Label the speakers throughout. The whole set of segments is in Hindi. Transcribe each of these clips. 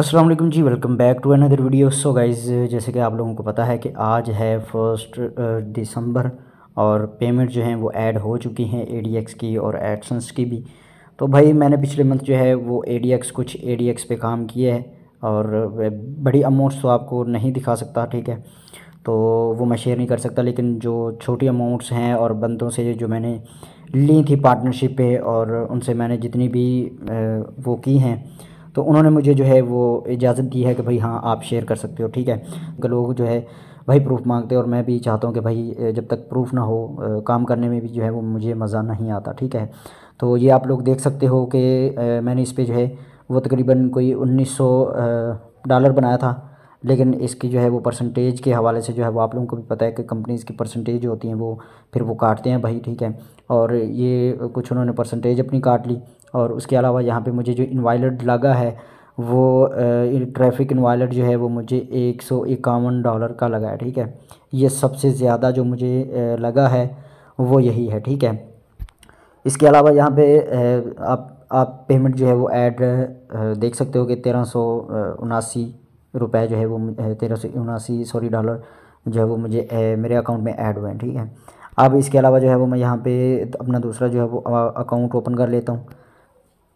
Speaker 1: Aslam ji welcome back to another video so guys जैसे कि आप लोगों को पता है कि आज है फर्स्ट दिसंबर uh, और पेमेंट जो है वो ऐड हो चुकी हैं ए की और एडसन्स की भी तो भाई मैंने पिछले मंथ जो है वो ए कुछ ए पे काम किए हैं और बड़ी अमाउंट्स तो आपको नहीं दिखा सकता ठीक है तो वो मैं शेयर नहीं कर सकता लेकिन जो छोटी अमाउंट्स हैं और बंदों से जो मैंने ली थी पार्टनरशिप पे और उनसे मैंने जितनी भी uh, वो की हैं तो उन्होंने मुझे जो है वो इजाज़त दी है कि भाई हाँ आप शेयर कर सकते हो ठीक है कि लोग जो है भाई प्रूफ मांगते हैं और मैं भी चाहता हूँ कि भाई जब तक प्रूफ ना हो काम करने में भी जो है वो मुझे मज़ा नहीं आता ठीक है तो ये आप लोग देख सकते हो कि मैंने इस पर जो है वो तकरीबन कोई 1900 डॉलर बनाया था लेकिन इसकी जो है वो परसेंटेज के हवाले से जो है वो आप लोगों को भी पता है कि कंपनीज़ की परसेंटेज होती हैं वो फिर वो काटते हैं भाई ठीक है और ये कुछ उन्होंने परसेंटेज अपनी काट ली और उसके अलावा यहाँ पे मुझे जो इन्वायलट लगा है वो ट्रैफिक इन्वायलट जो है वो मुझे एक सौ इक्यावन डॉलर का लगा है ठीक है ये सबसे ज़्यादा जो मुझे लगा है वो यही है ठीक है इसके अलावा यहाँ पे आप आप पेमेंट जो है वो ऐड देख सकते हो कि तेरह सौ उनासी रुपये जो है वो तेरह सौ उनासी सॉरी डॉलर जो है वो मुझे मेरे अकाउंट में ऐड हुए हैं ठीक है अब इसके अलावा जो है वो मैं यहाँ पे अपना दूसरा जो है वो अकाउंट ओपन कर लेता हूँ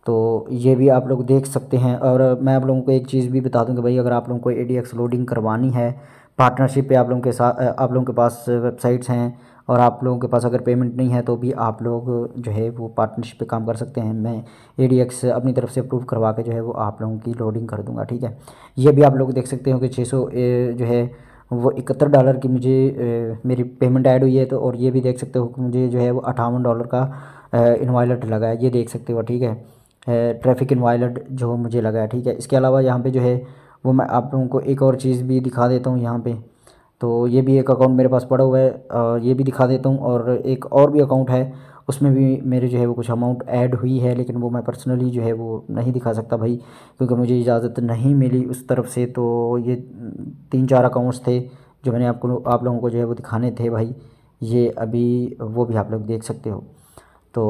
Speaker 1: तो ये भी आप लोग देख सकते हैं और मैं आप लोगों को एक चीज़ भी बता दूँ कि भाई अगर आप लोगों को ए लोडिंग करवानी है पार्टनरशिप पे आप लोगों के साथ आप लोगों के पास वेबसाइट्स हैं और आप लोगों के पास अगर पेमेंट नहीं है तो भी आप लोग जो है वो पार्टनरशिप पे काम कर सकते हैं मैं ए अपनी तरफ से अप्रूव करवा के जो है वो आप लोगों की लोडिंग कर दूंगा ठीक है ये भी आप लोग देख सकते हो कि सौ जो है वो इकहत्तर डॉलर की मुझे मेरी पेमेंट ऐड हुई है तो और ये भी देख सकते हो कि मुझे जो है वो अठावन डॉलर का इन्वाइलेट लगा है ये देख सकते हो ठीक है है ट्रैफिक इन वायलेट जो मुझे लगा है ठीक है इसके अलावा यहाँ पे जो है वो मैं आप लोगों को एक और चीज़ भी दिखा देता हूँ यहाँ पे तो ये भी एक अकाउंट मेरे पास पड़ा हुआ है और ये भी दिखा देता हूँ और एक और भी अकाउंट है उसमें भी मेरे जो है वो कुछ अमाउंट ऐड हुई है लेकिन वो मैं पर्सनली जो है वो नहीं दिखा सकता भाई क्योंकि मुझे इजाज़त नहीं मिली उस तरफ से तो ये तीन चार अकाउंट्स थे जो मैंने आपको आप लोगों को जो है वो दिखाने थे भाई ये अभी वो भी आप लोग देख सकते हो तो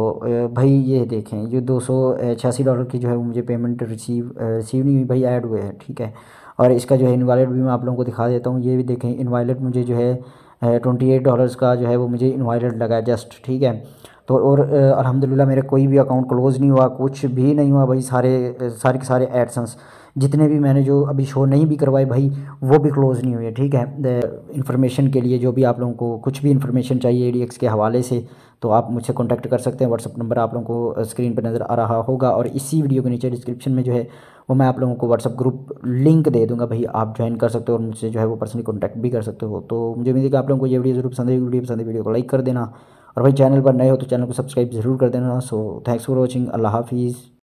Speaker 1: भाई ये देखें ये दो सौ छियासी डॉलर की जो है वो मुझे पेमेंट रिसीव रिसीव नहीं हुई भाई ऐड हुए हैं ठीक है और इसका जो है इन्वालेट भी मैं आप लोगों को दिखा देता हूँ ये भी देखें इन्वालेट मुझे जो है ट्वेंटी एट डॉलर्स का जो है वो मुझे इन्वालेट लगा जस्ट ठीक है तो और अलहमदिल्ला मेरा कोई भी अकाउंट क्लोज़ नहीं हुआ कुछ भी नहीं हुआ भाई सारे सारे के सारे एडसन्स जितने भी मैंने जो अभी शो नहीं भी करवाए भाई वो भी क्लोज़ नहीं हुए ठीक है इन्फॉर्मेशन के लिए जो भी आप लोगों को कुछ भी इन्फॉर्मेशन चाहिए ए के हवाले से तो आप मुझसे कॉन्टैक्ट कर सकते हैं व्हाट्सअप नंबर आप लोगों को स्क्रीन पर नज़र आ रहा होगा और इसी वीडियो के नीचे डिस्क्रिप्शन में जो है वो मैं आप लोगों को व्हाट्सअप ग्रुप लिंक दे दूंगा भाई आप ज्वाइन कर सकते हो और मुझसे जो है वो पर्सनली कॉन्टैक्ट भी कर सकते हो तो मुझे उम्मीद है कि आप लोगों को ये वीडियो जरूर पसंद है वीडियो पसंद है वीडियो को लाइक कर देना और भाई चैनल पर नए हो तो चैनल को सब्सक्राइब ज़रूर कर देना सो थैंक्स फॉर वॉचिंग अल्लाह हाफिज़